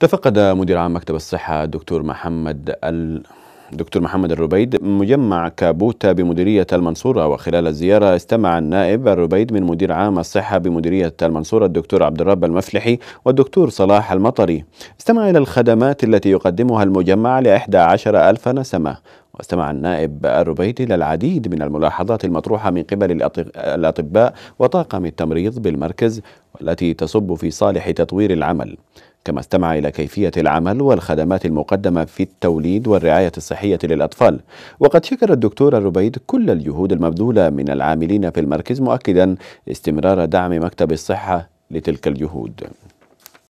تفقد مدير عام مكتب الصحة الدكتور محمد ال دكتور محمد الربيد مجمع كابوتا بمديرية المنصورة وخلال الزيارة استمع النائب الربيد من مدير عام الصحة بمديرية المنصورة الدكتور عبد الرب المفلحي والدكتور صلاح المطري استمع إلى الخدمات التي يقدمها المجمع لإحدى عشر ألف نسمة واستمع النائب الربيد إلى العديد من الملاحظات المطروحة من قبل الأطباء وطاقم التمريض بالمركز والتي تصب في صالح تطوير العمل كما استمع إلى كيفية العمل والخدمات المقدمة في التوليد والرعاية الصحية للأطفال وقد شكر الدكتور الربيد كل الجهود المبذولة من العاملين في المركز مؤكدا استمرار دعم مكتب الصحة لتلك الجهود